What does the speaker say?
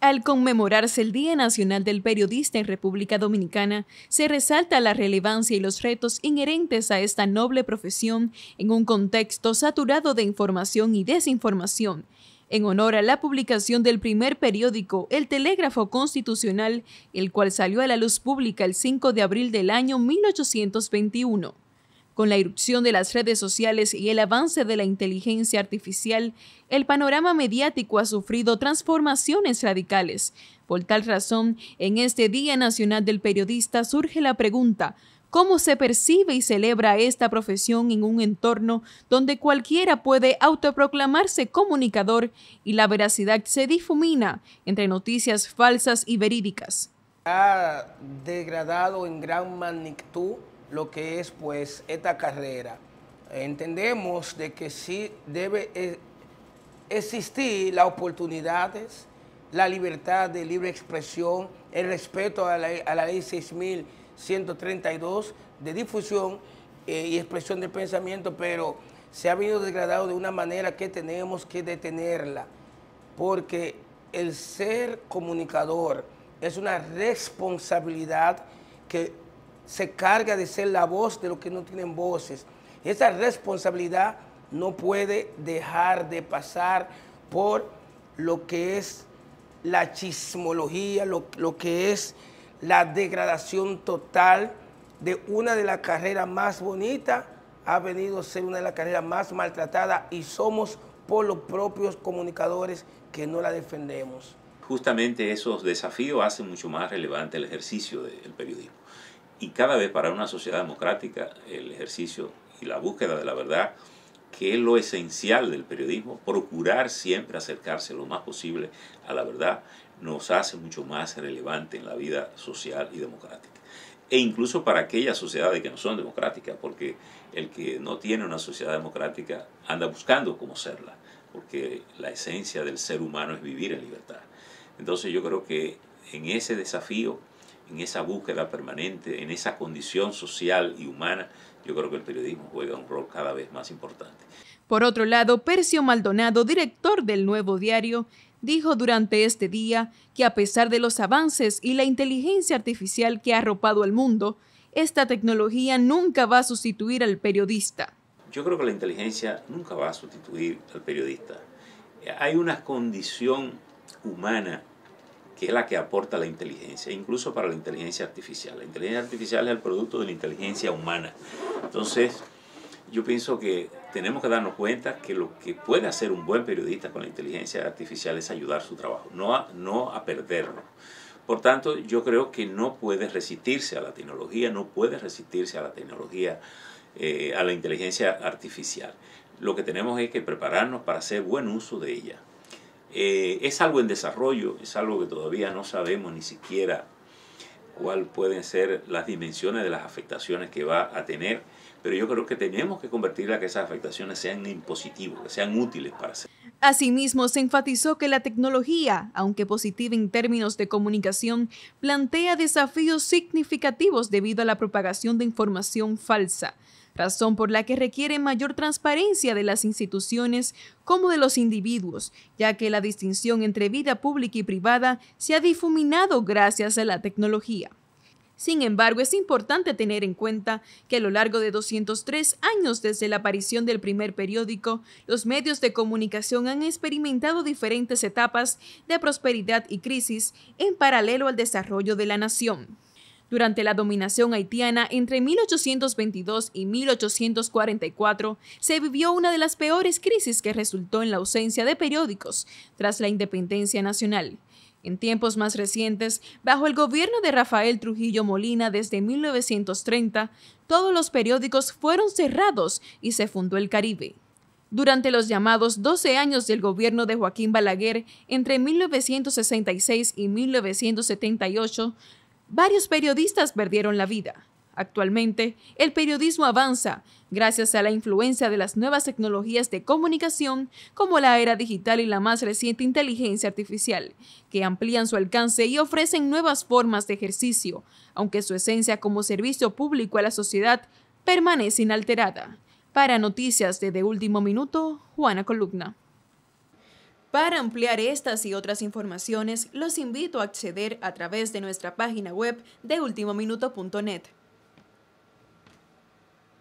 Al conmemorarse el Día Nacional del Periodista en República Dominicana, se resalta la relevancia y los retos inherentes a esta noble profesión en un contexto saturado de información y desinformación, en honor a la publicación del primer periódico, El Telégrafo Constitucional, el cual salió a la luz pública el 5 de abril del año 1821. Con la irrupción de las redes sociales y el avance de la inteligencia artificial, el panorama mediático ha sufrido transformaciones radicales. Por tal razón, en este Día Nacional del Periodista surge la pregunta, ¿cómo se percibe y celebra esta profesión en un entorno donde cualquiera puede autoproclamarse comunicador y la veracidad se difumina entre noticias falsas y verídicas? Ha degradado en gran magnitud lo que es pues esta carrera. Entendemos de que sí debe eh, existir las oportunidades, la libertad de libre expresión, el respeto a la, ley 6132 de difusión eh, y expresión de pensamiento, pero se ha venido degradado de una manera que tenemos que detenerla, porque el ser comunicador es una responsabilidad que se carga de ser la voz de los que no tienen voces. Esa responsabilidad no puede dejar de pasar por lo que es la chismología, lo, que es la degradación total de una de las carreras más bonitas, ha venido a ser una de las carreras más maltratadas y somos por los propios comunicadores que no la defendemos. Justamente esos desafíos hacen mucho más relevante el ejercicio del periodismo. Y cada vez para una sociedad democrática el ejercicio y la búsqueda de la verdad, que es lo esencial del periodismo, procurar siempre acercarse lo más posible a la verdad, nos hace mucho más relevante en la vida social y democrática. E incluso para aquellas sociedades que no son democráticas, porque el que no tiene una sociedad democrática anda buscando cómo serla, porque la esencia del ser humano es vivir en libertad. Entonces yo creo que en ese desafío en esa búsqueda permanente, en esa condición social y humana, yo creo que el periodismo juega un rol cada vez más importante. Por otro lado, Percio Maldonado, director del Nuevo Diario, dijo durante este día que a pesar de los avances y la inteligencia artificial que ha arropado al mundo, esta tecnología nunca va a sustituir al periodista. Yo creo que la inteligencia nunca va a sustituir al periodista. Hay una condición humana que es la que aporta la inteligencia, incluso para la inteligencia artificial. La inteligencia artificial es el producto de la inteligencia humana. Entonces, yo pienso que tenemos que darnos cuenta que lo que puede hacer un buen periodista con la inteligencia artificial es ayudar su trabajo, no a, perderlo. Por tanto, yo creo que no puede resistirse a la tecnología, no puede resistirse a la tecnología, eh, a la inteligencia artificial. Lo que tenemos es que prepararnos para hacer buen uso de ella. Eh, es algo en desarrollo, es algo que todavía no sabemos ni siquiera cuál pueden ser las dimensiones de las afectaciones que va a tener, pero yo creo que tenemos que convertirla a que esas afectaciones sean positivas, que sean útiles para hacer. Asimismo, se enfatizó que la tecnología, aunque positiva en términos de comunicación, plantea desafíos significativos debido a la propagación de información falsa razón por la que requiere mayor transparencia de las instituciones como de los individuos, ya que la distinción entre vida pública y privada se ha difuminado gracias a la tecnología. Sin embargo, es importante tener en cuenta que a lo largo de 203 años desde la aparición del primer periódico, los medios de comunicación han experimentado diferentes etapas de prosperidad y crisis en paralelo al desarrollo de la nación. Durante la dominación haitiana entre 1822 y 1844 se vivió una de las peores crisis que resultó en la ausencia de periódicos tras la independencia nacional. En tiempos más recientes, bajo el gobierno de Rafael Trujillo Molina desde 1930, todos los periódicos fueron cerrados y se fundó el Caribe. Durante los llamados 12 años del gobierno de Joaquín Balaguer, entre 1966 y 1978, Varios periodistas perdieron la vida. Actualmente, el periodismo avanza gracias a la influencia de las nuevas tecnologías de comunicación como la era digital y la más reciente inteligencia artificial, que amplían su alcance y ofrecen nuevas formas de ejercicio, aunque su esencia como servicio público a la sociedad permanece inalterada. Para Noticias de, de Último Minuto, Juana Columna. Para ampliar estas y otras informaciones, los invito a acceder a través de nuestra página web de ultimominuto.net.